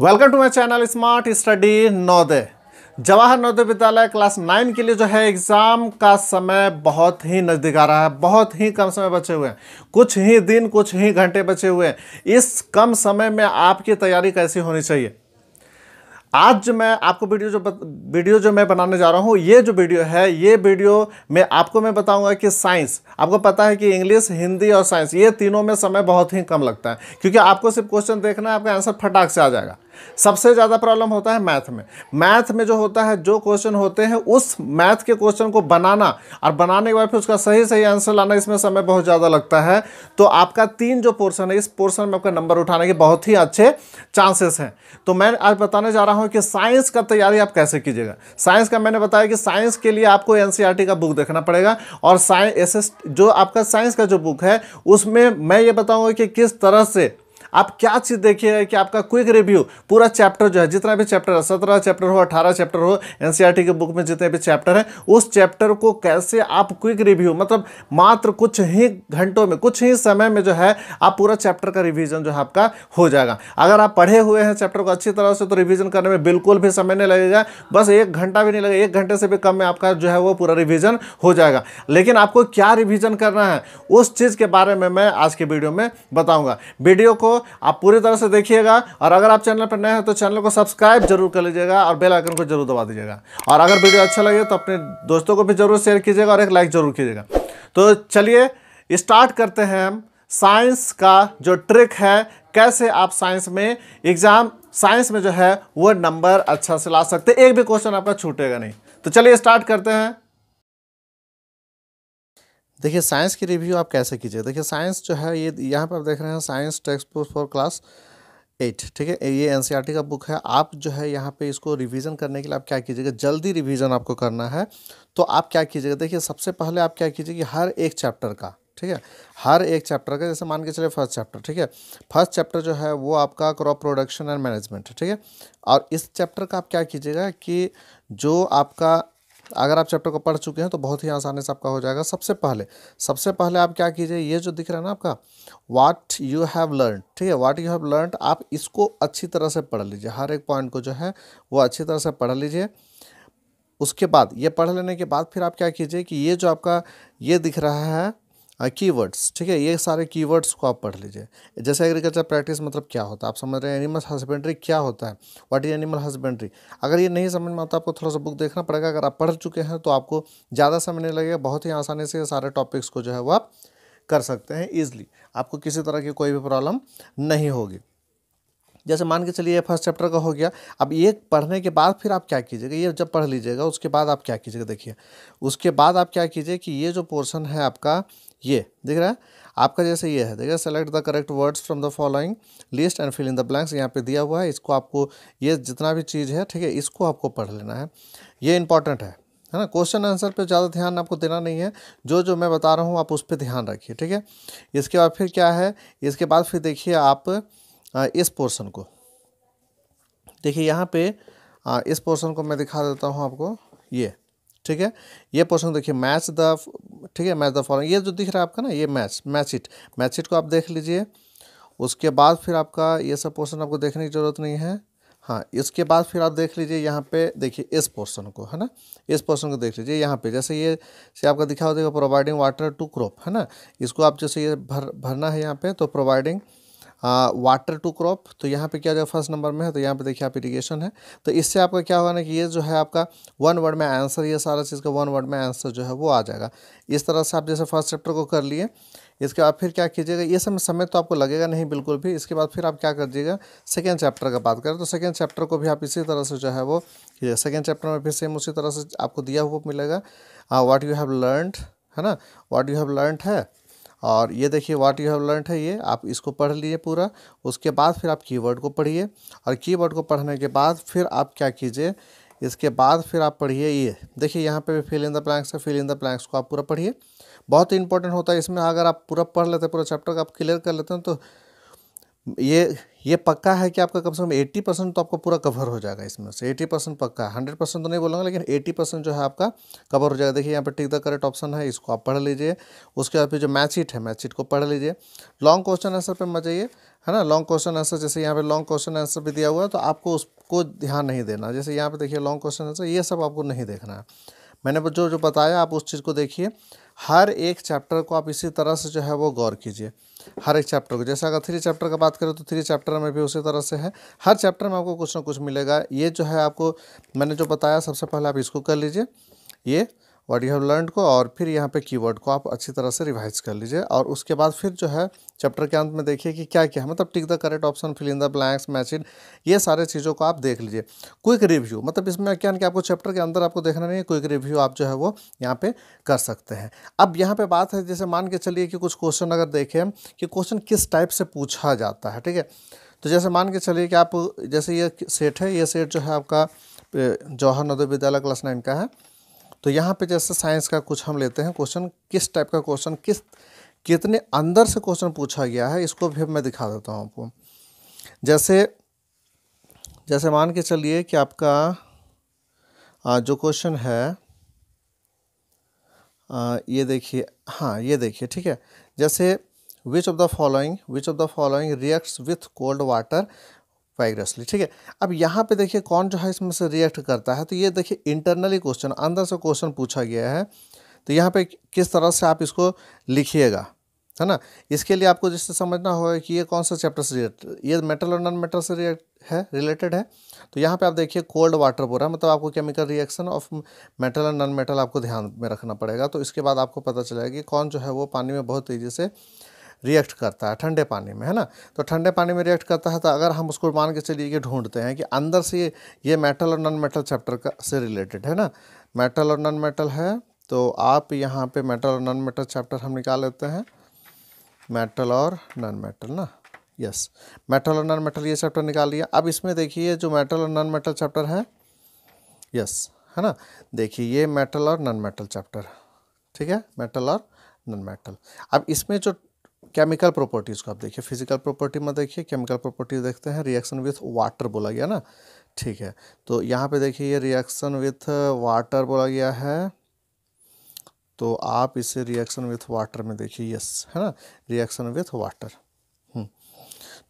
welcome to my channel smart study Navodaya Jawahar Navodaya Vidyalaya class nine के लिए जो है एग्ज़ाम का समय बहुत ही नज़दीक आ रहा है बहुत ही कम समय बचे हुए हैं कुछ ही दिन कुछ ही घंटे बचे हुए हैं इस कम समय में आपकी तैयारी कैसी होनी चाहिए आज जो मैं आपको वीडियो जो वीडियो जो मैं बनाने जा रहा हूँ ये जो वीडियो है ये वीडियो में आपको मैं बताऊंगा कि साइंस आपको पता है कि इंग्लिश हिंदी और साइंस ये तीनों में समय बहुत ही कम लगता है क्योंकि आपको सिर्फ क्वेश्चन देखना है आपका आंसर फटाक से आ जाएगा सबसे ज़्यादा प्रॉब्लम होता है मैथ में मैथ में जो होता है जो क्वेश्चन होते हैं उस मैथ के क्वेश्चन को बनाना और बनाने के बाद फिर उसका सही सही आंसर लाना इसमें समय बहुत ज़्यादा लगता है तो आपका तीन जो पोर्सन है इस पोर्सन में आपका नंबर उठाने के बहुत ही अच्छे चांसेस हैं तो मैं आज बताने जा रहा हूँ कि साइंस का तैयारी आप कैसे कीजिएगा साइंस का मैंने बताया कि साइंस के लिए आपको एन e का बुक देखना पड़ेगा और साइंस जो आपका साइंस का जो बुक है उसमें मैं ये बताऊँगा कि किस तरह से आप क्या चीज़ देखिए कि आपका क्विक रिव्यू पूरा चैप्टर जो है जितना भी चैप्टर है सत्रह चैप्टर हो अठारह चैप्टर हो एनसीईआरटी e के बुक में जितने भी चैप्टर हैं उस चैप्टर को कैसे आप क्विक रिव्यू मतलब मात्र कुछ ही घंटों में कुछ ही समय में जो है आप पूरा चैप्टर का रिविज़न जो है आपका हो जाएगा अगर आप पढ़े हुए हैं चैप्टर को अच्छी तरह से तो रिविज़न करने में बिल्कुल भी समय नहीं लगेगा बस एक घंटा भी नहीं लगेगा एक घंटे से भी कम में आपका जो है वो पूरा रिविज़न हो जाएगा लेकिन आपको क्या रिविज़न करना है उस चीज़ के बारे में मैं आज के वीडियो में बताऊँगा वीडियो को आप पूरी तरह से देखिएगा और अगर आप चैनल पर नए हैं तो चैनल को सब्सक्राइब जरूर कर लीजिएगा और बेल आइकन को जरूर दबा दीजिएगा और अगर वीडियो अच्छा लगे तो अपने दोस्तों को भी जरूर शेयर कीजिएगा और एक लाइक जरूर कीजिएगा तो चलिए स्टार्ट करते हैं हम साइंस का जो ट्रिक है कैसे आप साइंस में एग्ज़ाम साइंस में जो है वो नंबर अच्छा से ला सकते एक भी क्वेश्चन आपका छूटेगा नहीं तो चलिए स्टार्ट करते हैं देखिए साइंस की रिव्यू आप कैसे कीजिए देखिए साइंस जो है ये यहाँ पर आप देख रहे हैं science textbook for class eight ठीक है ये एन e का बुक है आप जो है यहाँ पे इसको रिवीजन करने के लिए आप क्या कीजिएगा जल्दी रिवीजन आपको करना है तो आप क्या कीजिएगा देखिए सबसे पहले आप क्या कीजिए कि हर एक चैप्टर का ठीक है हर एक चैप्टर का जैसे मान के चले फर्स्ट चैप्टर ठीक है फर्स्ट चैप्टर जो है वो आपका क्रॉप प्रोडक्शन एंड मैनेजमेंट ठीक है और इस चैप्टर का आप क्या कीजिएगा कि जो आपका अगर आप चैप्टर को पढ़ चुके हैं तो बहुत ही आसानी से आपका हो जाएगा सबसे पहले सबसे पहले आप क्या कीजिए ये जो दिख रहा है ना आपका वाट यू हैव लर्न ठीक है वाट यू हैव लर्न आप इसको अच्छी तरह से पढ़ लीजिए हर एक पॉइंट को जो है वो अच्छी तरह से पढ़ लीजिए उसके बाद ये पढ़ लेने के बाद फिर आप क्या कीजिए कि ये जो आपका ये दिख रहा है कीवर्ड्स हाँ, ठीक है ये सारे कीवर्ड्स को आप पढ़ लीजिए जैसे एग्रीकल्चर प्रैक्टिस मतलब क्या होता है आप समझ रहे हैं एनिमल हस्बेंड्री क्या होता है व्हाट इज एनिमल हस्बेंड्री अगर ये नहीं समझ में आता आपको थोड़ा सा बुक देखना पड़ेगा अगर आप पढ़ चुके हैं तो आपको ज़्यादा समय नहीं लगेगा बहुत ही आसानी से सारे टॉपिक्स को जो है वो आप कर सकते हैं ईजिली आपको किसी तरह की कोई भी प्रॉब्लम नहीं होगी जैसे मान के चलिए फर्स्ट चैप्टर का हो गया अब ये पढ़ने के बाद फिर आप क्या कीजिएगा ये जब पढ़ लीजिएगा उसके बाद आप क्या कीजिएगा देखिए उसके बाद आप क्या कीजिए कि ये जो पोर्सन है आपका ये देख रहा है आपका जैसे ये है देखिए select the correct words from the following list and fill in the blanks यहाँ पे दिया हुआ है इसको आपको ये जितना भी चीज़ है ठीक है इसको आपको पढ़ लेना है ये इंपॉर्टेंट है है ना क्वेश्चन आंसर पे ज़्यादा ध्यान आपको देना नहीं है जो जो मैं बता रहा हूँ आप उस पर ध्यान रखिए ठीक है इसके बाद फिर क्या है इसके बाद फिर देखिए आप इस पोर्शन को देखिए यहाँ पे इस पोर्शन को मैं दिखा देता हूँ आपको ये ठीक है ये पोर्शन देखिए मैच द ठीक है मैच द फॉरन ये जो दिख रहा है आपका ना ये match match it match it को आप देख लीजिए उसके बाद फिर आपका ये सब पोर्शन आपको देखने की ज़रूरत नहीं है हाँ इसके बाद फिर आप देख लीजिए यहाँ पे देखिए इस पोर्शन को है ना इस पोर्शन को देख लीजिए यहाँ पे जैसे ये से आपका दिखा हो जाएगा प्रोवाइडिंग वाटर टू क्रॉप है ना इसको आप जैसे ये भर भरना है यहाँ पे तो प्रोवाइडिंग वाटर टू क्रॉप तो यहाँ पे क्या हो जाएगा फर्स्ट नंबर में है तो यहाँ पे देखिए आप इरीगेशन है तो इससे आपका क्या होगा ना कि ये जो है आपका वन वर्ड में आंसर ये सारा चीज़ का वन वर्ड में आंसर जो है वो आ जाएगा इस तरह से आप जैसे फर्स्ट चैप्टर को कर लिए इसके बाद फिर क्या कीजिएगा ये समय समय तो आपको लगेगा नहीं बिल्कुल भी इसके बाद फिर आप क्या दीजिएगा सेकेंड चैप्टर का बात करें तो सेकेंड चैप्टर को भी आप इसी तरह से जो है वो सेकेंड चैप्टर में फिर सेम उसी तरह से आपको दिया हुआ मिलेगा वाट यू हैव लर्नड है ना वाट यू हैव लर्नड है और ये देखिए व्हाट यू हैव लर्नड है ये आप इसको पढ़ लीजिए पूरा उसके बाद फिर आप कीवर्ड को पढ़िए और कीवर्ड को पढ़ने के बाद फिर आप क्या कीजिए इसके बाद फिर आप पढ़िए ये देखिए यहाँ पे भी फिल इन द प्लैंक्स है फिल इन द प्लैंक्स को आप पूरा पढ़िए बहुत ही इंपॉर्टेंट होता है इसमें अगर आप पूरा पढ़ लेते हैं पूरा चैप्टर आप क्लियर कर लेते हैं तो ये ये पक्का है कि आपका कम से कम एट्टी परसेंट तो आपका पूरा कवर हो जाएगा इसमें से एट्टी परसेंट पक्का हंड्रेड परसेंट तो नहीं बोलूँगा लेकिन एट्टी परसेंट जो है आपका कवर हो जाएगा देखिए यहाँ पर टिक द करेक्ट ऑप्शन है इसको आप पढ़ लीजिए उसके बाद फिर जो मैच शीट है मैच शीट को पढ़ लीजिए लॉन्ग क्वेश्चन आंसर पर मत जाइए है ना लॉन्ग क्वेश्चन आंसर जैसे यहाँ पर लॉन्ग क्वेश्चन आंसर भी दिया हुआ है तो आपको उसको ध्यान नहीं देना जैसे यहाँ पर देखिए लॉन्ग क्वेश्चन आंसर ये सब आपको नहीं देखना है मैंने जो जो बताया आप उस चीज़ को देखिए हर एक चैप्टर को आप इसी तरह से जो है वो गौर कीजिए हर एक चैप्टर को जैसा अगर थ्री चैप्टर का बात करें तो थ्री चैप्टर में भी उसी तरह से है हर चैप्टर में आपको कुछ ना कुछ मिलेगा ये जो है आपको मैंने जो बताया सबसे पहले आप इसको कर लीजिए ये वर्ड यू हैव लर्न को और फिर यहाँ पे कीवर्ड को आप अच्छी तरह से रिवाइज कर लीजिए और उसके बाद फिर जो है चैप्टर के अंत में देखिए कि क्या क्या है मतलब tick the correct option fill in the blanks matching ये सारे चीज़ों को आप देख लीजिए क्विक रिव्यू मतलब इसमें क्या कि आपको चैप्टर के अंदर आपको देखना नहीं है क्विक रिव्यू आप जो है वो यहाँ पे कर सकते हैं अब यहाँ पे बात है जैसे मान के चलिए कि कुछ क्वेश्चन अगर देखें कि क्वेश्चन किस टाइप से पूछा जाता है ठीक है तो जैसे मान के चलिए कि आप जैसे ये सेट है ये सेट जो है आपका जौहर नदो विद्यालय क्लास नाइन का है तो यहाँ पे जैसे साइंस का कुछ हम लेते हैं क्वेश्चन किस टाइप का क्वेश्चन किस कितने अंदर से क्वेश्चन पूछा गया है इसको भी मैं दिखा देता हूँ आपको जैसे जैसे मान के चलिए कि आपका जो क्वेश्चन है ये देखिए हाँ ये देखिए ठीक है जैसे which of the following which of the following reacts with cold water vigorously ठीक है अब यहाँ पे देखिए कौन जो है इसमें से रिएक्ट करता है तो ये देखिए इंटरनली क्वेश्चन अंदर से क्वेश्चन पूछा गया है तो यहाँ पे किस तरह से आप इसको लिखिएगा है ना इसके लिए आपको जिससे समझना होगा कि ये कौन सा चैप्टर से रिलेटेड ये मेटल और नॉन मेटल से रिएक्ट है रिलेटेड है तो यहाँ पे आप देखिए कोल्ड वाटर बोरा मतलब आपको केमिकल रिएक्शन ऑफ मेटल और नॉन मेटल आपको ध्यान में रखना पड़ेगा तो इसके बाद आपको पता चलेगा कि कौन जो है वो पानी में बहुत तेज़ी से रिएक्ट करता है ठंडे पानी में है ना तो ठंडे पानी में रिएक्ट करता है तो अगर हम उसको मान के चलिए कि ढूंढते हैं कि अंदर से ये ये मेटल और नॉन मेटल चैप्टर का से रिलेटेड है ना मेटल और नॉन मेटल है तो आप यहाँ पे मेटल और नॉन मेटल चैप्टर हम निकाल लेते हैं मेटल और नॉन मेटल ना यस मेटल और नॉन मेटल ये चैप्टर निकाल लिया अब इसमें देखिए जो मेटल और नॉन मेटल चैप्टर है यस है ना देखिए ये मेटल और नॉन मेटल चैप्टर ठीक है मेटल और नॉन मेटल अब इसमें जो केमिकल प्रॉपर्टीज़ को आप देखिए फिजिकल प्रॉपर्टी में देखिए केमिकल प्रॉपर्टीज देखते हैं रिएक्शन विथ वाटर बोला गया ना ठीक है तो यहाँ पे देखिए ये रिएक्शन विथ वाटर बोला गया है तो आप इसे रिएक्शन विथ वाटर में देखिए यस है ना रिएक्शन विथ वाटर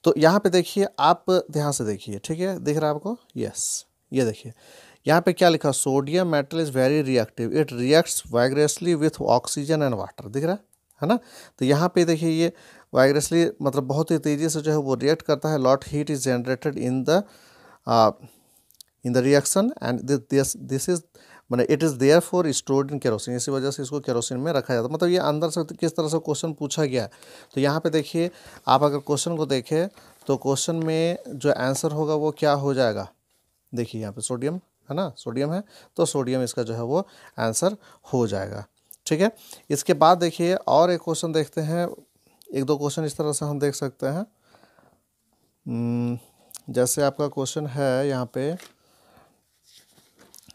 तो यहाँ पे देखिए आप ध्यान से देखिए ठीक है दिख रहा है आपको यस ये देखिए यहाँ पे क्या लिखा sodium metal is very reactive it reacts vigorously with oxygen and water दिख रहा है है ना तो यहाँ पे देखिए ये वायरसली मतलब बहुत ही तेज़ी से जो है वो रिएक्ट करता है lot heat is generated in the in the reaction and this this is मैंने it is therefore stored in kerosene इसी वजह से इसको केरोसिन में रखा जाता है मतलब ये अंदर से किस तरह से क्वेश्चन पूछा गया है तो यहाँ पे देखिए आप अगर क्वेश्चन को देखें तो क्वेश्चन में जो आंसर होगा वो क्या हो जाएगा देखिए यहाँ पे सोडियम है ना सोडियम है तो सोडियम इसका जो है वो आंसर हो जाएगा ठीक है इसके बाद देखिए और एक क्वेश्चन देखते हैं एक दो क्वेश्चन इस तरह से हम देख सकते हैं हम्म, जैसे आपका क्वेश्चन है यहाँ पे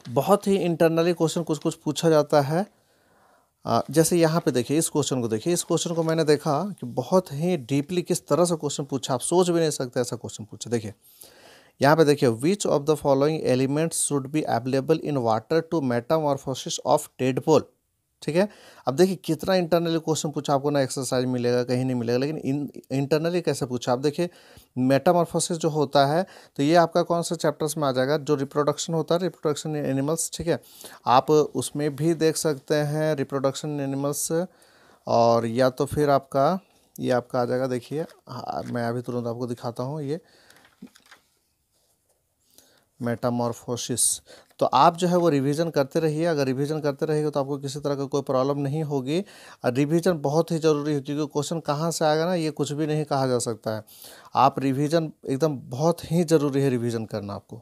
बहुत ही इंटरनली क्वेश्चन कुछ कुछ पूछा जाता है जैसे यहाँ पे देखिए इस क्वेश्चन को देखिए इस क्वेश्चन को मैंने देखा कि बहुत ही डीपली किस तरह से क्वेश्चन पूछा आप सोच भी नहीं सकते ऐसा क्वेश्चन पूछा देखिए यहाँ पे देखिए which of the following elements should be available in water to metamorphosis of tadpole ठीक है अब देखिए कितना इंटरनली क्वेश्चन पूछा आपको ना एक्सरसाइज मिलेगा कहीं नहीं मिलेगा लेकिन इन इंटरनली कैसे पूछा आप देखिए मेटामॉर्फोसिस जो होता है तो ये आपका कौन सा चैप्टर्स में आ जाएगा जो रिप्रोडक्शन होता है रिप्रोडक्शन एनिमल्स ठीक है आप उसमें भी देख सकते हैं रिप्रोडक्शन एनिमल्स और या तो फिर आपका ये आपका आ जाएगा देखिए मैं अभी तुरंत आपको दिखाता हूँ ये मेटामॉर्फोसिस तो आप जो है वो रिवीजन करते रहिए अगर रिवीजन करते रहिए तो आपको किसी तरह का कोई प्रॉब्लम नहीं होगी और रिवीजन बहुत ही ज़रूरी होती है क्योंकि क्वेश्चन कहाँ से आएगा ना ये कुछ भी नहीं कहा जा सकता है आप रिवीजन एकदम बहुत ही ज़रूरी है रिवीजन करना आपको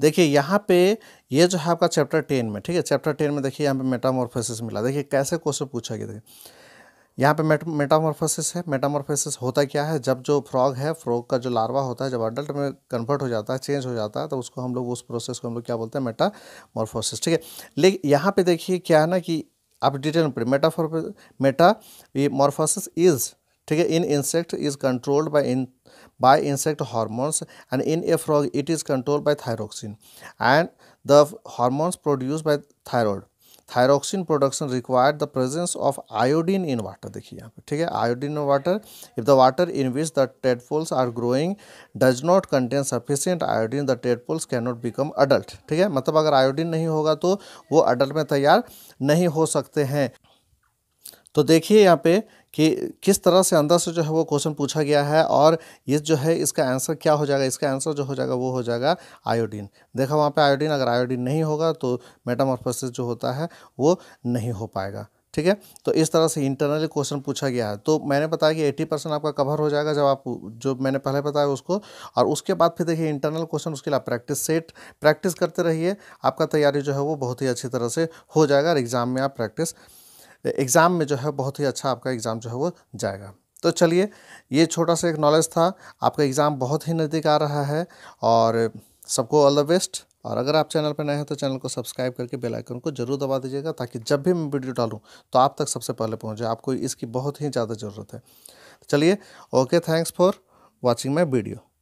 देखिए यहाँ पे ये जो है आपका चैप्टर टेन में ठीक है चैप्टर टेन में देखिए यहाँ पे मेटामॉर्फोसिस मिला देखिए कैसे क्वेश्चन पूछा गया देखिए यहाँ पे मेट मेटामॉर्फोसिस है मेटामॉर्फोसिस होता क्या है जब जो फ्रॉग है फ्रॉग का जो लार्वा होता है जब अडल्ट में कन्वर्ट हो जाता है चेंज हो जाता है तो उसको हम लोग उस प्रोसेस को हम लोग क्या बोलते हैं मेटामॉर्फोसिस ठीक है लेकिन यहाँ पे देखिए क्या है ना कि आप डिटेल में मेटाफोर मेटा ये मॉर्फोसिस इज़ ठीक है in insect is controlled by in by insect hormones and in a frog it is controlled by thyroxine and the hormones produce by thyroid thyroxine production required the presence of iodine in water देखिए यहाँ पे ठीक है iodine in water if the water in which the tadpoles are growing does not contain sufficient iodine the tadpoles can not become adult ठीक है मतलब अगर iodine नहीं होगा तो वो अडल्ट में तैयार नहीं हो सकते हैं तो देखिए यहाँ पे कि किस तरह से अंदर से जो है वो क्वेश्चन पूछा गया है और ये जो है इसका आंसर क्या हो जाएगा इसका आंसर जो हो जाएगा वो हो जाएगा आयोडीन देखा वहाँ पे आयोडीन अगर आयोडीन नहीं होगा तो मेटामॉर्फोसिस जो होता है वो नहीं हो पाएगा ठीक है तो इस तरह से इंटरनली क्वेश्चन पूछा गया है तो मैंने बताया कि एट्टी परसेंट आपका कवर हो जाएगा जब आप जो मैंने पहले बताया उसको और उसके बाद फिर देखिए इंटरनल क्वेश्चन उसके लिए प्रैक्टिस सेट प्रैक्टिस करते रहिए आपका तैयारी जो है वो बहुत ही अच्छी तरह से हो जाएगा और एग्ज़ाम में आप प्रैक्टिस एग्ज़ाम में जो है बहुत ही अच्छा आपका एग्ज़ाम जो है वो जाएगा तो चलिए ये छोटा सा एक नॉलेज था आपका एग्ज़ाम बहुत ही नज़दीक आ रहा है और सबको ऑल द बेस्ट और अगर आप चैनल पर नए हैं तो चैनल को सब्सक्राइब करके बेल आइकन को जरूर दबा दीजिएगा ताकि जब भी मैं वीडियो डालूँ तो आप तक सबसे पहले पहुंचे आपको इसकी बहुत ही ज़्यादा ज़रूरत है तो चलिए okay thanks for watching my video